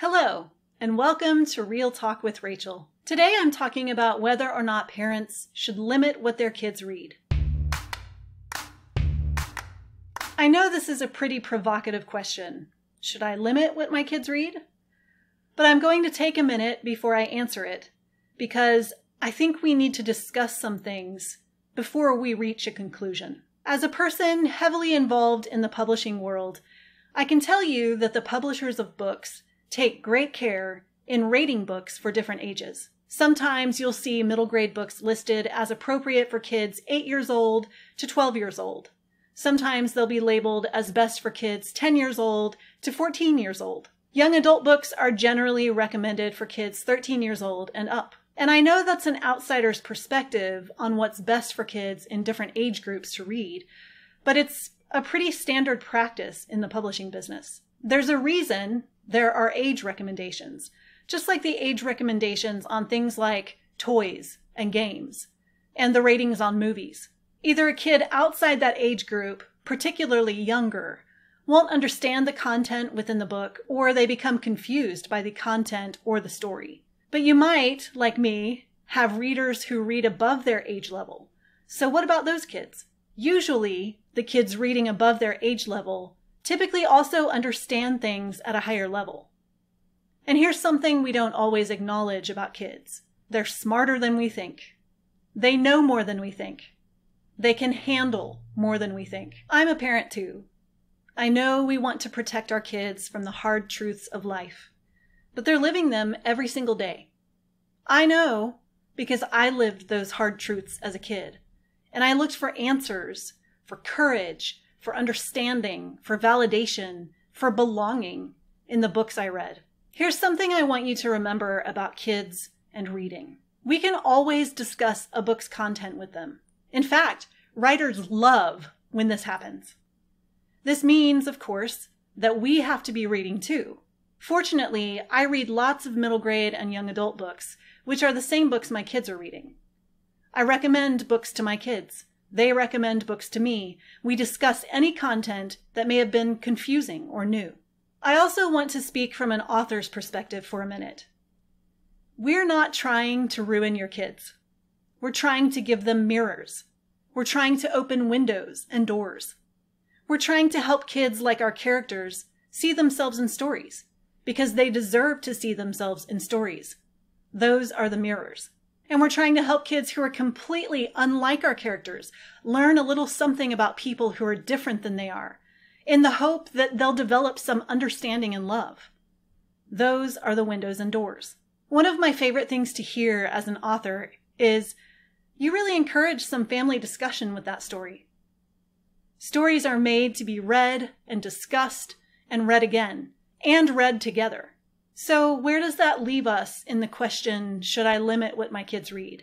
Hello, and welcome to Real Talk with Rachel. Today I'm talking about whether or not parents should limit what their kids read. I know this is a pretty provocative question. Should I limit what my kids read? But I'm going to take a minute before I answer it because I think we need to discuss some things before we reach a conclusion. As a person heavily involved in the publishing world, I can tell you that the publishers of books take great care in rating books for different ages. Sometimes you'll see middle grade books listed as appropriate for kids 8 years old to 12 years old. Sometimes they'll be labeled as best for kids 10 years old to 14 years old. Young adult books are generally recommended for kids 13 years old and up. And I know that's an outsider's perspective on what's best for kids in different age groups to read, but it's a pretty standard practice in the publishing business. There's a reason there are age recommendations, just like the age recommendations on things like toys and games, and the ratings on movies. Either a kid outside that age group, particularly younger, won't understand the content within the book, or they become confused by the content or the story. But you might, like me, have readers who read above their age level. So what about those kids? Usually, the kids reading above their age level typically also understand things at a higher level. And here's something we don't always acknowledge about kids they're smarter than we think, they know more than we think, they can handle more than we think. I'm a parent too. I know we want to protect our kids from the hard truths of life, but they're living them every single day. I know because I lived those hard truths as a kid, and I looked for answers, for courage, for understanding, for validation, for belonging in the books I read. Here's something I want you to remember about kids and reading. We can always discuss a book's content with them. In fact, writers love when this happens. This means, of course, that we have to be reading too. Fortunately, I read lots of middle grade and young adult books, which are the same books my kids are reading. I recommend books to my kids, they recommend books to me. We discuss any content that may have been confusing or new. I also want to speak from an author's perspective for a minute. We're not trying to ruin your kids. We're trying to give them mirrors. We're trying to open windows and doors. We're trying to help kids like our characters see themselves in stories because they deserve to see themselves in stories. Those are the mirrors. And we're trying to help kids who are completely unlike our characters learn a little something about people who are different than they are in the hope that they'll develop some understanding and love. Those are the windows and doors. One of my favorite things to hear as an author is you really encourage some family discussion with that story. Stories are made to be read and discussed and read again and read together. So, where does that leave us in the question should I limit what my kids read?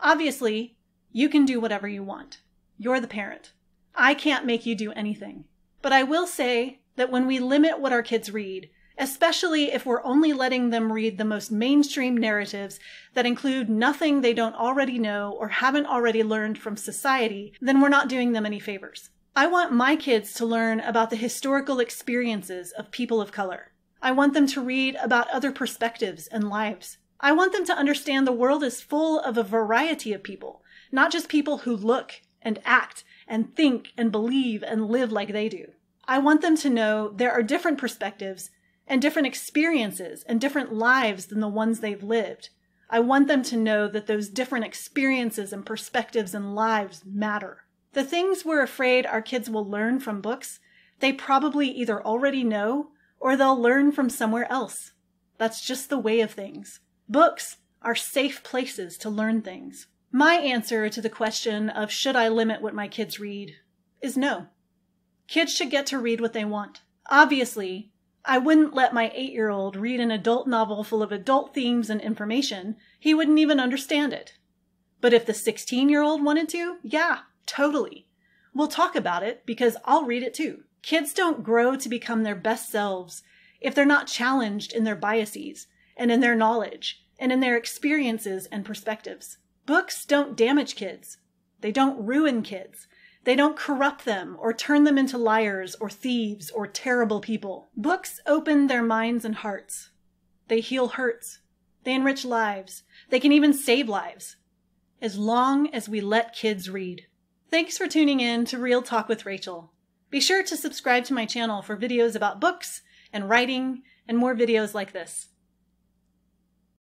Obviously, you can do whatever you want. You're the parent. I can't make you do anything. But I will say that when we limit what our kids read, especially if we're only letting them read the most mainstream narratives that include nothing they don't already know or haven't already learned from society, then we're not doing them any favors. I want my kids to learn about the historical experiences of people of color. I want them to read about other perspectives and lives. I want them to understand the world is full of a variety of people, not just people who look and act and think and believe and live like they do. I want them to know there are different perspectives and different experiences and different lives than the ones they've lived. I want them to know that those different experiences and perspectives and lives matter. The things we're afraid our kids will learn from books, they probably either already know or they'll learn from somewhere else. That's just the way of things. Books are safe places to learn things. My answer to the question of should I limit what my kids read is no. Kids should get to read what they want. Obviously, I wouldn't let my eight year old read an adult novel full of adult themes and information. He wouldn't even understand it. But if the 16 year old wanted to, yeah, totally. We'll talk about it because I'll read it too. Kids don't grow to become their best selves if they're not challenged in their biases and in their knowledge and in their experiences and perspectives. Books don't damage kids. They don't ruin kids. They don't corrupt them or turn them into liars or thieves or terrible people. Books open their minds and hearts. They heal hurts. They enrich lives. They can even save lives. As long as we let kids read. Thanks for tuning in to Real Talk with Rachel. Be sure to subscribe to my channel for videos about books and writing and more videos like this.